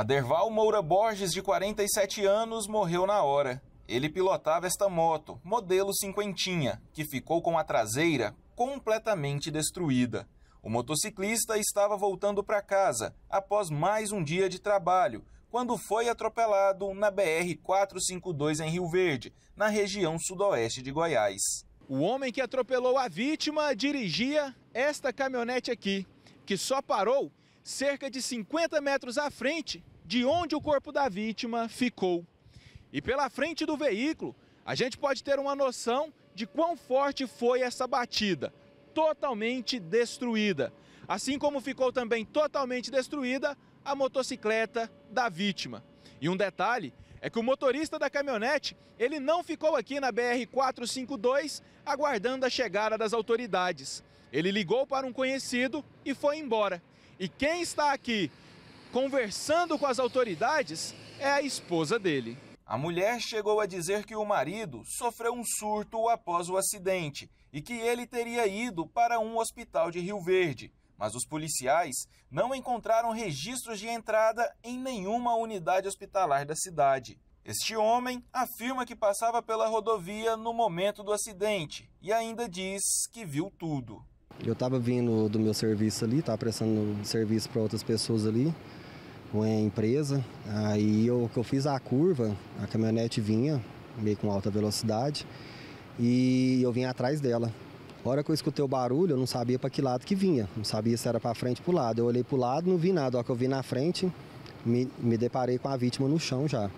Aderval Moura Borges, de 47 anos, morreu na hora. Ele pilotava esta moto, modelo cinquentinha, que ficou com a traseira completamente destruída. O motociclista estava voltando para casa após mais um dia de trabalho, quando foi atropelado na BR-452 em Rio Verde, na região sudoeste de Goiás. O homem que atropelou a vítima dirigia esta caminhonete aqui, que só parou cerca de 50 metros à frente de onde o corpo da vítima ficou. E pela frente do veículo, a gente pode ter uma noção de quão forte foi essa batida totalmente destruída. Assim como ficou também totalmente destruída a motocicleta da vítima. E um detalhe é que o motorista da caminhonete, ele não ficou aqui na BR 452 aguardando a chegada das autoridades. Ele ligou para um conhecido e foi embora. E quem está aqui conversando com as autoridades, é a esposa dele. A mulher chegou a dizer que o marido sofreu um surto após o acidente e que ele teria ido para um hospital de Rio Verde. Mas os policiais não encontraram registros de entrada em nenhuma unidade hospitalar da cidade. Este homem afirma que passava pela rodovia no momento do acidente e ainda diz que viu tudo. Eu estava vindo do meu serviço ali, estava prestando serviço para outras pessoas ali com a empresa. Aí eu, que eu fiz a curva, a caminhonete vinha meio com alta velocidade e eu vinha atrás dela. A hora que eu escutei o barulho, eu não sabia para que lado que vinha, não sabia se era para frente ou para lado. Eu olhei para o lado, não vi nada. A hora que eu vi na frente, me, me deparei com a vítima no chão já.